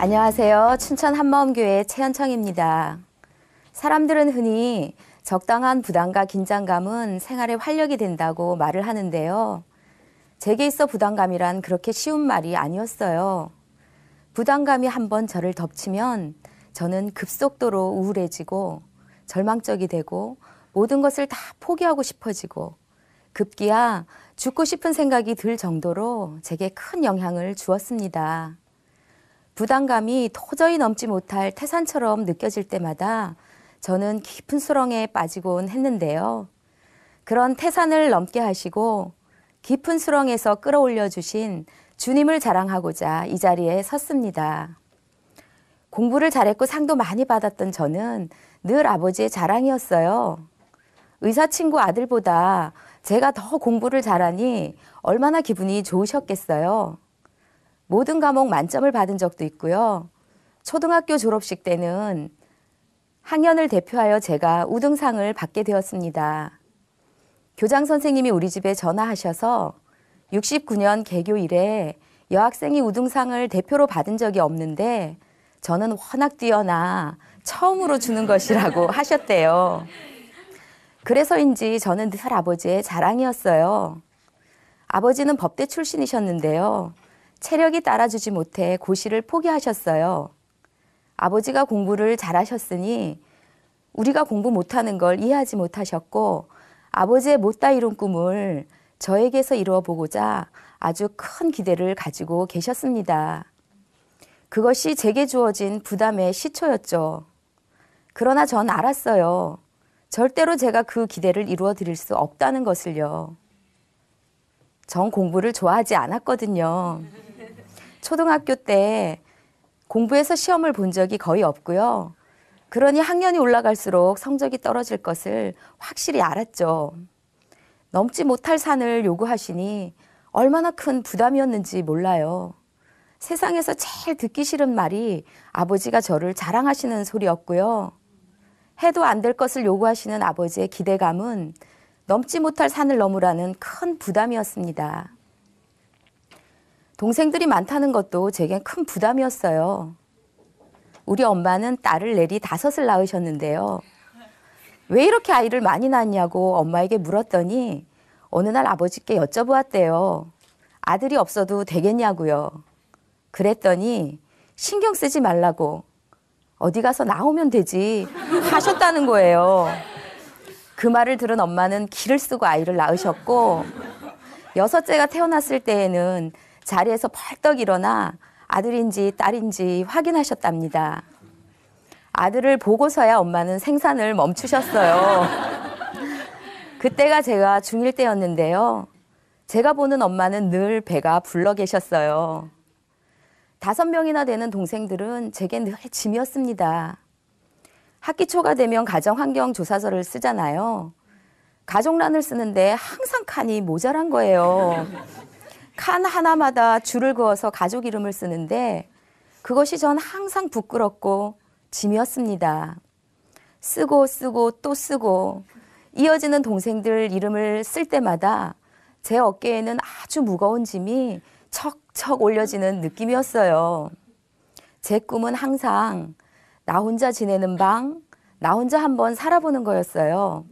안녕하세요. 춘천 한마음교회 최현청입니다. 사람들은 흔히 적당한 부담과 긴장감은 생활에 활력이 된다고 말을 하는데요. 제게 있어 부담감이란 그렇게 쉬운 말이 아니었어요. 부담감이 한번 저를 덮치면 저는 급속도로 우울해지고 절망적이 되고 모든 것을 다 포기하고 싶어지고 급기야 죽고 싶은 생각이 들 정도로 제게 큰 영향을 주었습니다. 부담감이 도저히 넘지 못할 태산처럼 느껴질 때마다 저는 깊은 수렁에 빠지곤 했는데요. 그런 태산을 넘게 하시고 깊은 수렁에서 끌어올려 주신 주님을 자랑하고자 이 자리에 섰습니다. 공부를 잘했고 상도 많이 받았던 저는 늘 아버지의 자랑이었어요. 의사 친구 아들보다 제가 더 공부를 잘하니 얼마나 기분이 좋으셨겠어요. 모든 과목 만점을 받은 적도 있고요. 초등학교 졸업식 때는 학년을 대표하여 제가 우등상을 받게 되었습니다. 교장 선생님이 우리 집에 전화하셔서 69년 개교 이래 여학생이 우등상을 대표로 받은 적이 없는데 저는 워낙 뛰어나 처음으로 주는 것이라고 하셨대요. 그래서인지 저는 늘 아버지의 자랑이었어요. 아버지는 법대 출신이셨는데요. 체력이 따라주지 못해 고시를 포기하셨어요. 아버지가 공부를 잘하셨으니 우리가 공부 못하는 걸 이해하지 못하셨고 아버지의 못다 이룬 꿈을 저에게서 이루어 보고자 아주 큰 기대를 가지고 계셨습니다. 그것이 제게 주어진 부담의 시초였죠. 그러나 전 알았어요. 절대로 제가 그 기대를 이루어 드릴 수 없다는 것을요. 전 공부를 좋아하지 않았거든요. 초등학교 때 공부해서 시험을 본 적이 거의 없고요. 그러니 학년이 올라갈수록 성적이 떨어질 것을 확실히 알았죠. 넘지 못할 산을 요구하시니 얼마나 큰 부담이었는지 몰라요. 세상에서 제일 듣기 싫은 말이 아버지가 저를 자랑하시는 소리였고요. 해도 안 될 것을 요구하시는 아버지의 기대감은 넘지 못할 산을 넘으라는 큰 부담이었습니다. 동생들이 많다는 것도 제겐 큰 부담이었어요. 우리 엄마는 딸을 내리 다섯을 낳으셨는데요. 왜 이렇게 아이를 많이 낳냐고 엄마에게 물었더니 어느 날 아버지께 여쭤보았대요. 아들이 없어도 되겠냐고요. 그랬더니 신경 쓰지 말라고 어디 가서 나오면 되지 하셨다는 거예요. 그 말을 들은 엄마는 기를 쓰고 아이를 낳으셨고 여섯째가 태어났을 때에는 자리에서 벌떡 일어나 아들인지 딸인지 확인하셨답니다. 아들을 보고서야 엄마는 생산을 멈추셨어요. 그때가 제가 중1 때였는데요. 제가 보는 엄마는 늘 배가 불러 계셨어요. 다섯 명이나 되는 동생들은 제게 늘 짐이었습니다. 학기 초가 되면 가정 환경 조사서를 쓰잖아요. 가족란을 쓰는데 항상 칸이 모자란 거예요. 칸 하나마다 줄을 그어서 가족 이름을 쓰는데 그것이 전 항상 부끄럽고 짐이었습니다. 쓰고 쓰고 또 쓰고 이어지는 동생들 이름을 쓸 때마다 제 어깨에는 아주 무거운 짐이 척척 올려지는 느낌이었어요. 제 꿈은 항상 나 혼자 지내는 방, 나 혼자 한번 살아보는 거였어요.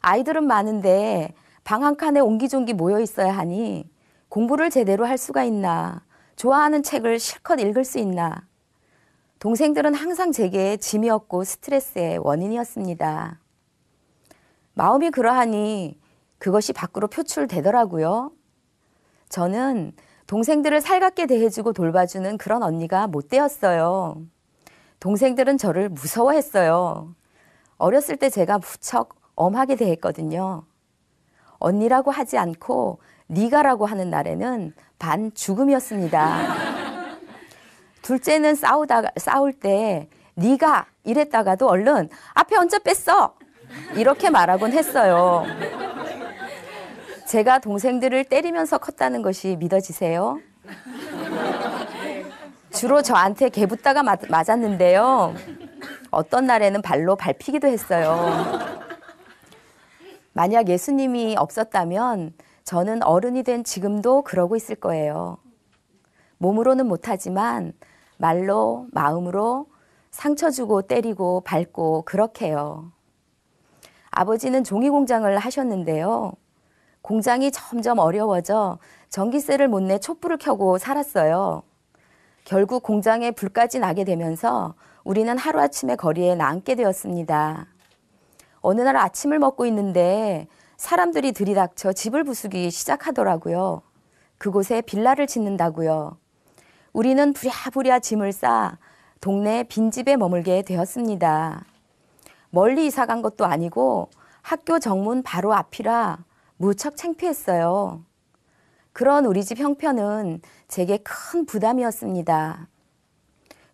아이들은 많은데 방 한 칸에 옹기종기 모여 있어야 하니 공부를 제대로 할 수가 있나, 좋아하는 책을 실컷 읽을 수 있나. 동생들은 항상 제게 짐이었고 스트레스의 원인이었습니다. 마음이 그러하니 그것이 밖으로 표출되더라고요. 저는 동생들을 살갑게 대해주고 돌봐주는 그런 언니가 못 되었어요. 동생들은 저를 무서워했어요. 어렸을 때 제가 무척 엄하게 대했거든요. 언니라고 하지 않고 니가라고 하는 날에는 반 죽음이었습니다. 둘째는 싸우다 싸울 때 니가 이랬다가도 얼른 앞에 얹어 뺐어 이렇게 말하곤 했어요. 제가 동생들을 때리면서 컸다는 것이 믿어지세요? 주로 저한테 개붓다가 맞았는데요. 어떤 날에는 발로 밟히기도 했어요. 만약 예수님이 없었다면 저는 어른이 된 지금도 그러고 있을 거예요. 몸으로는 못하지만 말로, 마음으로 상처 주고 때리고 밟고 그렇게요. 아버지는 종이 공장을 하셨는데요. 공장이 점점 어려워져 전기세를 못 내 촛불을 켜고 살았어요. 결국 공장에 불까지 나게 되면서 우리는 하루아침에 거리에 남게 되었습니다. 어느 날 아침을 먹고 있는데 사람들이 들이닥쳐 집을 부수기 시작하더라고요. 그곳에 빌라를 짓는다고요. 우리는 부랴부랴 짐을 싸 동네 빈집에 머물게 되었습니다. 멀리 이사 간 것도 아니고 학교 정문 바로 앞이라 무척 창피했어요. 그런 우리 집 형편은 제게 큰 부담이었습니다.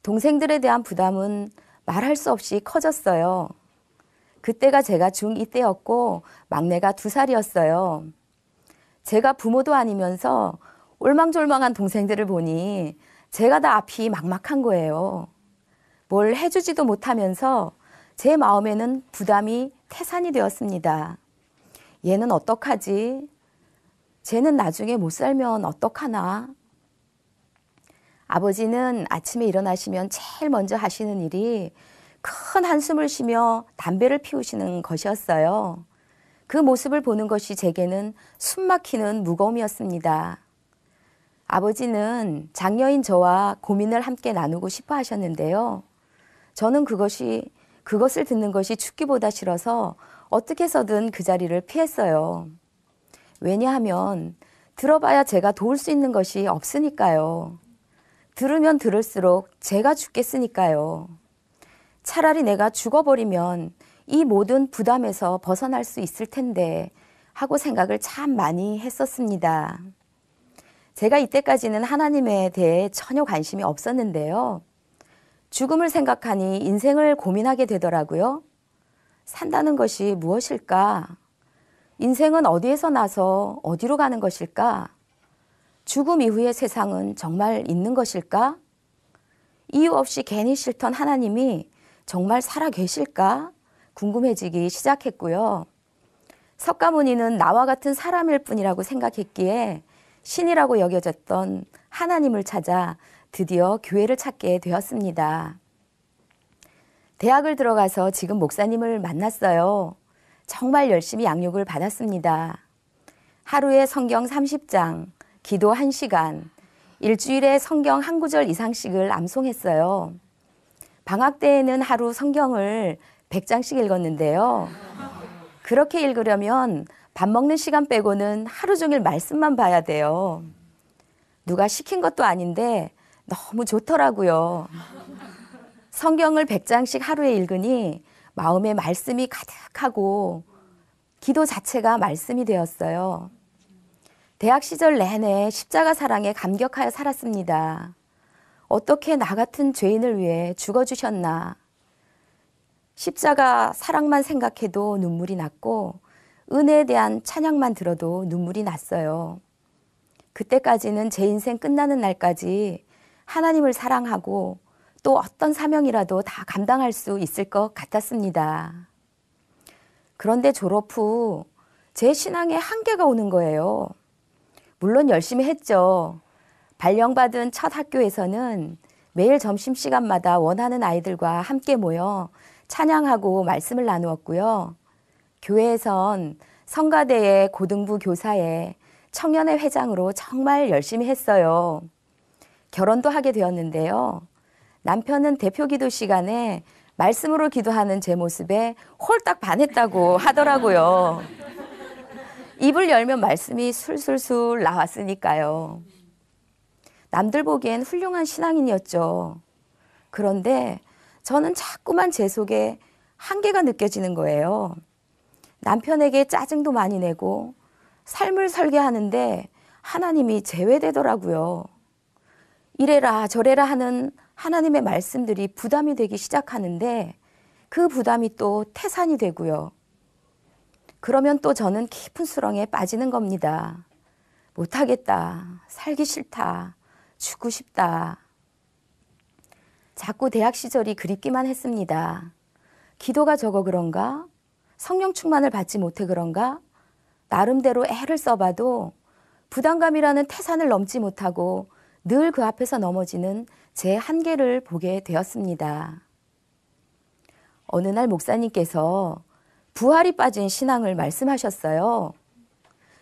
동생들에 대한 부담은 말할 수 없이 커졌어요. 그때가 제가 중2 때였고 막내가 두 살이었어요. 제가 부모도 아니면서 올망졸망한 동생들을 보니 제가 다 앞이 막막한 거예요. 뭘 해주지도 못하면서 제 마음에는 부담이 태산이 되었습니다. 얘는 어떡하지? 쟤는 나중에 못 살면 어떡하나? 아버지는 아침에 일어나시면 제일 먼저 하시는 일이 큰 한숨을 쉬며 담배를 피우시는 것이었어요. 그 모습을 보는 것이 제게는 숨막히는 무거움이었습니다. 아버지는 장녀인 저와 고민을 함께 나누고 싶어 하셨는데요. 저는 그것이 그것을 듣는 것이 죽기보다 싫어서 어떻게 해서든 그 자리를 피했어요. 왜냐하면 들어봐야 제가 도울 수 있는 것이 없으니까요. 들으면 들을수록 제가 죽겠으니까요. 차라리 내가 죽어버리면 이 모든 부담에서 벗어날 수 있을 텐데 하고 생각을 참 많이 했었습니다. 제가 이때까지는 하나님에 대해 전혀 관심이 없었는데요. 죽음을 생각하니 인생을 고민하게 되더라고요. 산다는 것이 무엇일까? 인생은 어디에서 나서 어디로 가는 것일까? 죽음 이후의 세상은 정말 있는 것일까? 이유 없이 괜히 싫던 하나님이 정말 살아 계실까 궁금해지기 시작했고요. 석가모니는 나와 같은 사람일 뿐이라고 생각했기에 신이라고 여겨졌던 하나님을 찾아 드디어 교회를 찾게 되었습니다. 대학을 들어가서 지금 목사님을 만났어요. 정말 열심히 양육을 받았습니다. 하루에 성경 30장, 기도 1시간, 일주일에 성경 한 구절 이상씩을 암송했어요. 방학 때에는 하루 성경을 100장씩 읽었는데요. 그렇게 읽으려면 밥 먹는 시간 빼고는 하루 종일 말씀만 봐야 돼요. 누가 시킨 것도 아닌데 너무 좋더라고요. 성경을 100장씩 하루에 읽으니 마음에 말씀이 가득하고 기도 자체가 말씀이 되었어요. 대학 시절 내내 십자가 사랑에 감격하여 살았습니다. 어떻게 나 같은 죄인을 위해 죽어주셨나. 십자가 사랑만 생각해도 눈물이 났고, 은혜에 대한 찬양만 들어도 눈물이 났어요. 그때까지는 제 인생 끝나는 날까지 하나님을 사랑하고 또 어떤 사명이라도 다 감당할 수 있을 것 같았습니다. 그런데 졸업 후 제 신앙에 한계가 오는 거예요. 물론 열심히 했죠. 발령받은 첫 학교에서는 매일 점심시간마다 원하는 아이들과 함께 모여 찬양하고 말씀을 나누었고요. 교회에선 성가대의 고등부 교사의 청년회 회장으로 정말 열심히 했어요. 결혼도 하게 되었는데요. 남편은 대표 기도 시간에 말씀으로 기도하는 제 모습에 홀딱 반했다고 하더라고요. 입을 열면 말씀이 술술술 나왔으니까요. 남들 보기엔 훌륭한 신앙인이었죠. 그런데 저는 자꾸만 제 속에 한계가 느껴지는 거예요. 남편에게 짜증도 많이 내고 삶을 설계하는데 하나님이 제외되더라고요. 이래라 저래라 하는 하나님의 말씀들이 부담이 되기 시작하는데 그 부담이 또 태산이 되고요. 그러면 또 저는 깊은 수렁에 빠지는 겁니다. 못하겠다. 살기 싫다. 죽고 싶다. 자꾸 대학 시절이 그립기만 했습니다. 기도가 적어 그런가? 성령 충만을 받지 못해 그런가? 나름대로 애를 써봐도 부담감이라는 태산을 넘지 못하고 늘 그 앞에서 넘어지는 제 한계를 보게 되었습니다. 어느 날 목사님께서 부활이 빠진 신앙을 말씀하셨어요.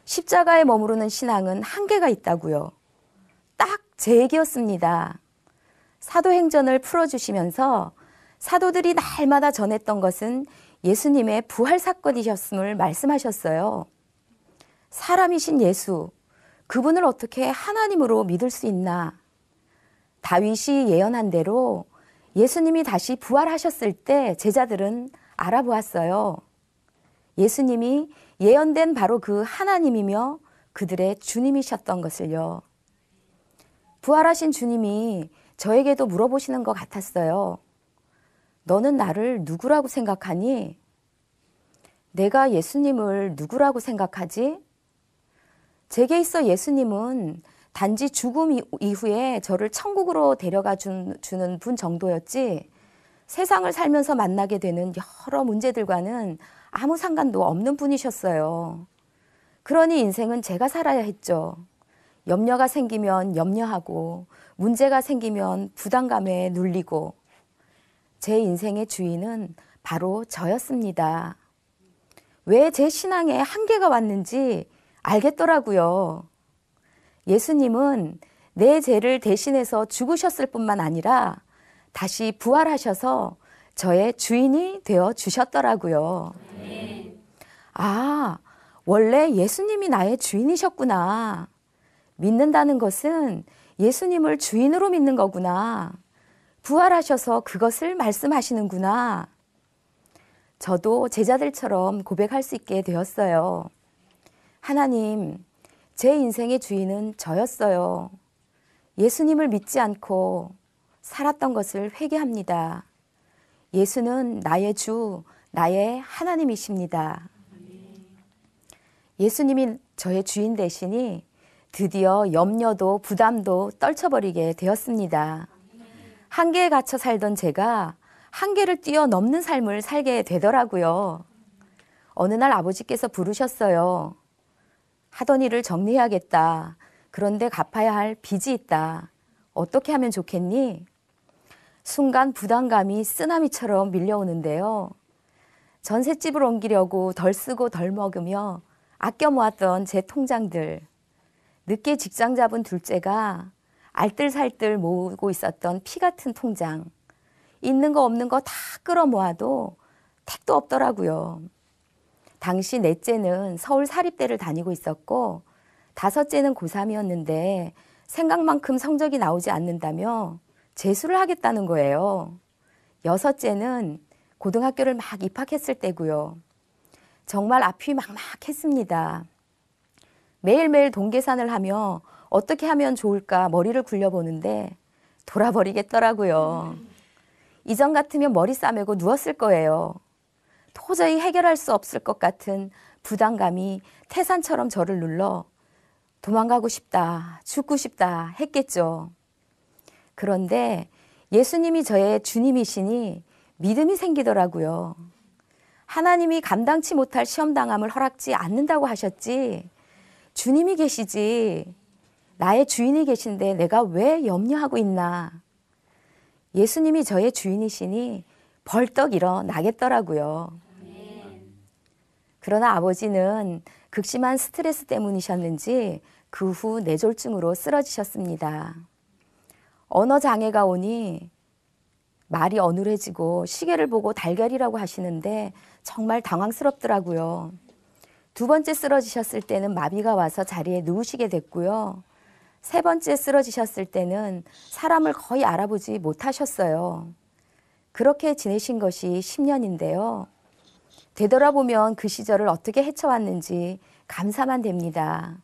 십자가에 머무르는 신앙은 한계가 있다고요. 딱제 얘기였습니다. 사도행전을 풀어주시면서 사도들이 날마다 전했던 것은 예수님의 부활 사건이셨음을 말씀하셨어요. 사람이신 예수, 그분을 어떻게 하나님으로 믿을 수 있나? 다윗이 예언한 대로 예수님이 다시 부활하셨을 때 제자들은 알아보았어요. 예수님이 예언된 바로 그 하나님이며 그들의 주님이셨던 것을요. 부활하신 주님이 저에게도 물어보시는 것 같았어요. 너는 나를 누구라고 생각하니? 내가 예수님을 누구라고 생각하지? 제게 있어 예수님은 단지 죽음 이후에 저를 천국으로 데려가 준, 주는 분 정도였지 세상을 살면서 만나게 되는 여러 문제들과는 아무 상관도 없는 분이셨어요. 그러니 인생은 제가 살아야 했죠. 염려가 생기면 염려하고 문제가 생기면 부담감에 눌리고 제 인생의 주인은 바로 저였습니다. 왜 제 신앙에 한계가 왔는지 알겠더라고요. 예수님은 내 죄를 대신해서 죽으셨을 뿐만 아니라 다시 부활하셔서 저의 주인이 되어 주셨더라고요. 아, 원래 예수님이 나의 주인이셨구나. 믿는다는 것은 예수님을 주인으로 믿는 거구나. 부활하셔서 그것을 말씀하시는구나. 저도 제자들처럼 고백할 수 있게 되었어요. 하나님, 제 인생의 주인은 저였어요. 예수님을 믿지 않고 살았던 것을 회개합니다. 예수는 나의 주, 나의 하나님이십니다. 예수님이 저의 주인 되시니 드디어 염려도 부담도 떨쳐버리게 되었습니다. 한계에 갇혀 살던 제가 한계를 뛰어넘는 삶을 살게 되더라고요. 어느 날 아버지께서 부르셨어요. 하던 일을 정리해야겠다. 그런데 갚아야 할 빚이 있다. 어떻게 하면 좋겠니? 순간 부담감이 쓰나미처럼 밀려오는데요. 전셋집을 옮기려고 덜 쓰고 덜 먹으며 아껴 모았던 제 통장들. 늦게 직장 잡은 둘째가 알뜰살뜰 모으고 있었던 피 같은 통장. 있는 거 없는 거 다 끌어 모아도 택도 없더라고요. 당시 넷째는 서울 사립대를 다니고 있었고 다섯째는 고3이었는데 생각만큼 성적이 나오지 않는다며 재수를 하겠다는 거예요. 여섯째는 고등학교를 막 입학했을 때고요. 정말 앞이 막막했습니다. 매일매일 동계산을 하며 어떻게 하면 좋을까 머리를 굴려보는데 돌아버리겠더라고요. 이전 같으면 머리 싸매고 누웠을 거예요. 도저히 해결할 수 없을 것 같은 부담감이 태산처럼 저를 눌러 도망가고 싶다, 죽고 싶다 했겠죠. 그런데 예수님이 저의 주님이시니 믿음이 생기더라고요. 하나님이 감당치 못할 시험당함을 허락지 않는다고 하셨지, 주님이 계시지 나의 주인이 계신데 내가 왜 염려하고 있나. 예수님이 저의 주인이시니 벌떡 일어나겠더라고요. 그러나 아버지는 극심한 스트레스 때문이셨는지 그 후 뇌졸중으로 쓰러지셨습니다. 언어 장애가 오니 말이 어눌해지고 시계를 보고 달걀이라고 하시는데 정말 당황스럽더라고요. 두 번째 쓰러지셨을 때는 마비가 와서 자리에 누우시게 됐고요. 세 번째 쓰러지셨을 때는 사람을 거의 알아보지 못하셨어요. 그렇게 지내신 것이 10년인데요. 되돌아보면 그 시절을 어떻게 헤쳐왔는지 감사만 됩니다.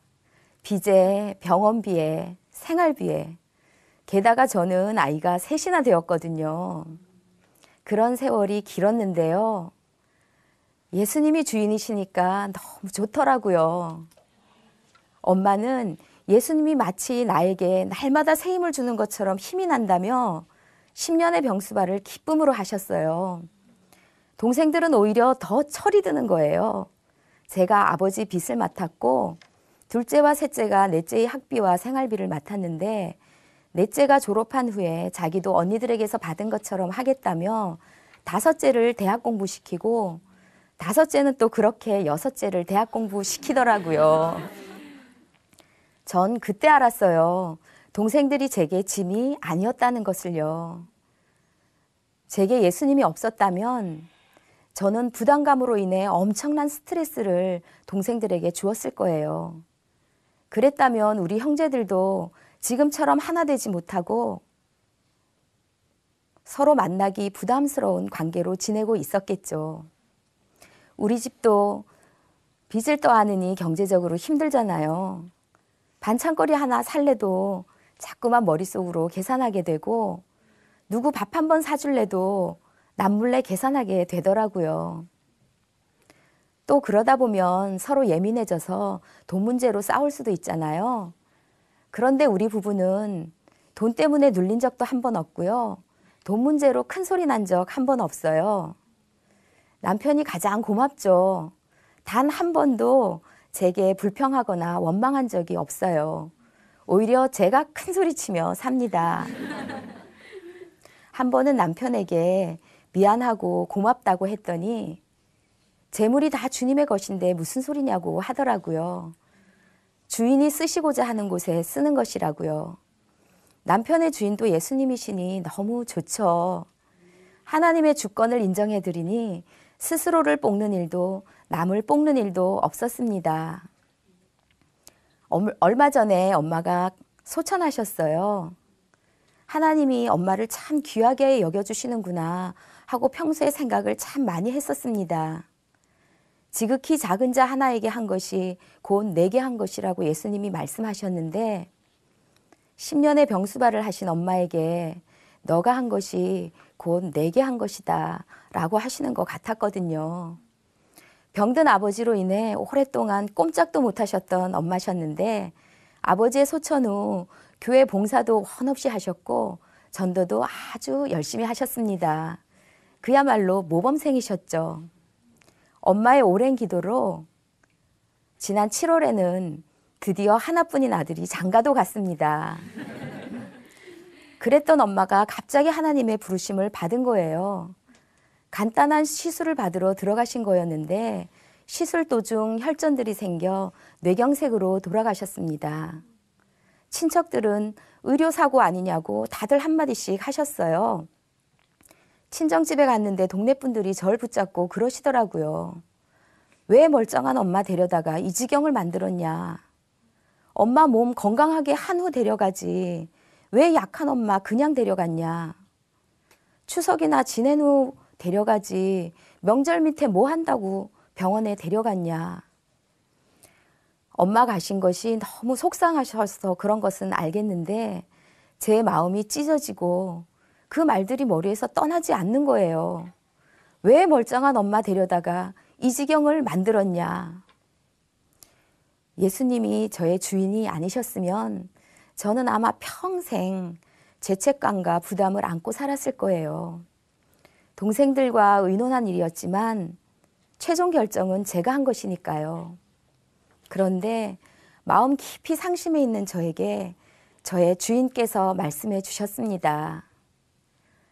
빚에, 병원비에, 생활비에. 게다가 저는 아이가 셋이나 되었거든요. 그런 세월이 길었는데요. 예수님이 주인이시니까 너무 좋더라고요. 엄마는 예수님이 마치 나에게 날마다 새 힘을 주는 것처럼 힘이 난다며 10년의 병수발을 기쁨으로 하셨어요. 동생들은 오히려 더 철이 드는 거예요. 제가 아버지 빚을 맡았고 둘째와 셋째가 넷째의 학비와 생활비를 맡았는데 넷째가 졸업한 후에 자기도 언니들에게서 받은 것처럼 하겠다며 다섯째를 대학 공부시키고 다섯째는 또 그렇게 여섯째를 대학 공부시키더라고요. 전 그때 알았어요. 동생들이 제게 짐이 아니었다는 것을요. 제게 예수님이 없었다면 저는 부담감으로 인해 엄청난 스트레스를 동생들에게 주었을 거예요. 그랬다면 우리 형제들도 지금처럼 하나 되지 못하고 서로 만나기 부담스러운 관계로 지내고 있었겠죠. 우리 집도 빚을 떠안으니 경제적으로 힘들잖아요. 반찬거리 하나 살래도 자꾸만 머릿속으로 계산하게 되고 누구 밥 한 번 사줄래도 남몰래 계산하게 되더라고요. 또 그러다 보면 서로 예민해져서 돈 문제로 싸울 수도 있잖아요. 그런데 우리 부부는 돈 때문에 눌린 적도 한 번 없고요. 돈 문제로 큰 소리 난 적 한 번 없어요. 남편이 가장 고맙죠. 단 한 번도 제게 불평하거나 원망한 적이 없어요. 오히려 제가 큰 소리치며 삽니다. 한 번은 남편에게 미안하고 고맙다고 했더니 재물이 다 주님의 것인데 무슨 소리냐고 하더라고요. 주인이 쓰시고자 하는 곳에 쓰는 것이라고요. 남편의 주인도 예수님이시니 너무 좋죠. 하나님의 주권을 인정해 드리니 스스로를 뽑는 일도 남을 뽑는 일도 없었습니다. 얼마 전에 엄마가 소천하셨어요. 하나님이 엄마를 참 귀하게 여겨주시는구나 하고 평소에 생각을 참 많이 했었습니다. 지극히 작은 자 하나에게 한 것이 곧 내게 한 것이라고 예수님이 말씀하셨는데 10년의 병수발을 하신 엄마에게 너가 한 것이 곧 내게 한 것이다 라고 하시는 것 같았거든요. 병든 아버지로 인해 오랫동안 꼼짝도 못하셨던 엄마셨는데 아버지의 소천 후 교회 봉사도 헌없이 하셨고 전도도 아주 열심히 하셨습니다. 그야말로 모범생이셨죠. 엄마의 오랜 기도로 지난 7월에는 드디어 하나뿐인 아들이 장가도 갔습니다. 그랬던 엄마가 갑자기 하나님의 부르심을 받은 거예요. 간단한 시술을 받으러 들어가신 거였는데 시술 도중 혈전들이 생겨 뇌경색으로 돌아가셨습니다. 친척들은 의료사고 아니냐고 다들 한마디씩 하셨어요. 친정집에 갔는데 동네 분들이 절 붙잡고 그러시더라고요. 왜 멀쩡한 엄마 데려다가 이 지경을 만들었냐. 엄마 몸 건강하게 한 후 데려가지. 왜 약한 엄마 그냥 데려갔냐. 추석이나 지낸 후 데려가지 명절 밑에 뭐 한다고 병원에 데려갔냐. 엄마 가신 것이 너무 속상하셔서 그런 것은 알겠는데 제 마음이 찢어지고 그 말들이 머리에서 떠나지 않는 거예요. 왜 멀쩡한 엄마 데려다가 이 지경을 만들었냐. 예수님이 저의 주인이 아니셨으면 저는 아마 평생 죄책감과 부담을 안고 살았을 거예요. 동생들과 의논한 일이었지만 최종 결정은 제가 한 것이니까요. 그런데 마음 깊이 상심해 있는 저에게 저의 주인께서 말씀해 주셨습니다.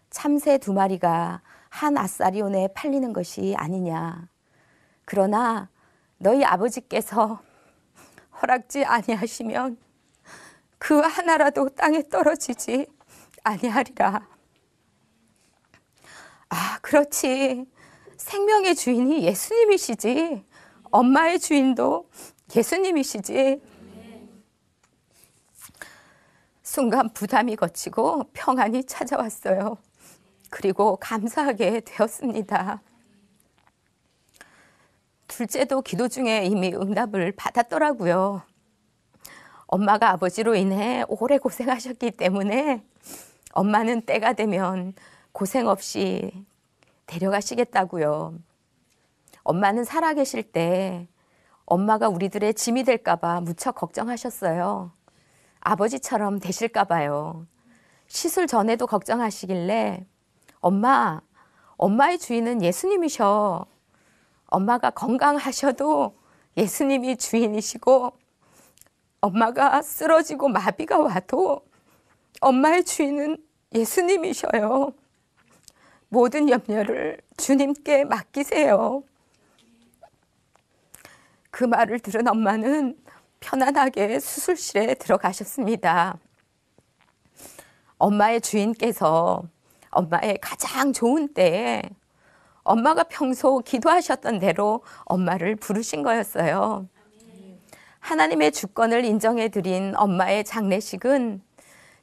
참새 두 마리가 한 아사리온에 팔리는 것이 아니냐. 그러나 너희 아버지께서 허락지 아니하시면 그 하나라도 땅에 떨어지지 아니하리라. 아, 그렇지. 생명의 주인이 예수님이시지. 엄마의 주인도 예수님이시지. 순간 부담이 거치고 평안이 찾아왔어요. 그리고 감사하게 되었습니다. 둘째도 기도 중에 이미 응답을 받았더라고요. 엄마가 아버지로 인해 오래 고생하셨기 때문에 엄마는 때가 되면 고생 없이 데려가시겠다고요. 엄마는 살아계실 때 엄마가 우리들의 짐이 될까봐 무척 걱정하셨어요. 아버지처럼 되실까봐요. 시술 전에도 걱정하시길래 엄마, 엄마의 주인은 예수님이셔. 엄마가 건강하셔도 예수님이 주인이시고 엄마가 쓰러지고 마비가 와도 엄마의 주인은 예수님이셔요. 모든 염려를 주님께 맡기세요. 그 말을 들은 엄마는 편안하게 수술실에 들어가셨습니다. 엄마의 주인께서 엄마의 가장 좋은 때에 엄마가 평소 기도하셨던 대로 엄마를 부르신 거였어요. 하나님의 주권을 인정해 드린 엄마의 장례식은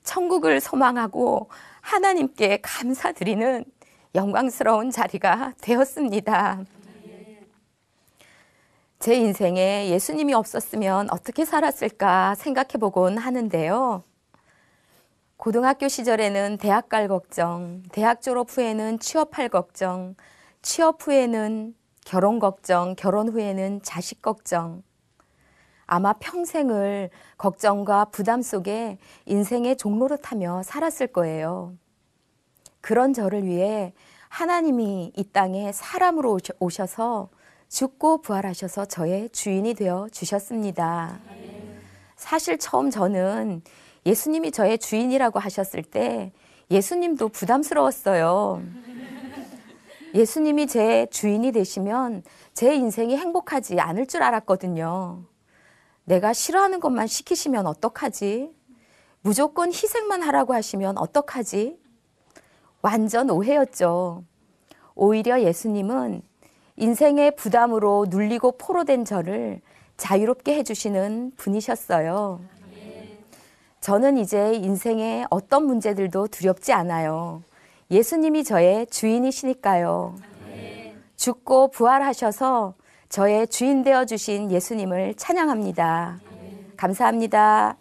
천국을 소망하고 하나님께 감사드리는 영광스러운 자리가 되었습니다. 제 인생에 예수님이 없었으면 어떻게 살았을까 생각해 보곤 하는데요. 고등학교 시절에는 대학 갈 걱정, 대학 졸업 후에는 취업할 걱정, 취업 후에는 결혼 걱정, 결혼 후에는 자식 걱정, 아마 평생을 걱정과 부담 속에 인생의 종로를타며 살았을 거예요. 그런 저를 위해 하나님이 이 땅에 사람으로 오셔서 죽고 부활하셔서 저의 주인이 되어 주셨습니다. 사실 처음 저는 예수님이 저의 주인이라고 하셨을 때 예수님도 부담스러웠어요. 예수님이 제 주인이 되시면 제 인생이 행복하지 않을 줄 알았거든요. 내가 싫어하는 것만 시키시면 어떡하지? 무조건 희생만 하라고 하시면 어떡하지? 완전 오해였죠. 오히려 예수님은 인생의 부담으로 눌리고 포로된 저를 자유롭게 해주시는 분이셨어요. 저는 이제 인생의 어떤 문제들도 두렵지 않아요. 예수님이 저의 주인이시니까요. 죽고 부활하셔서 저의 주인 되어 주신 예수님을 찬양합니다. 감사합니다.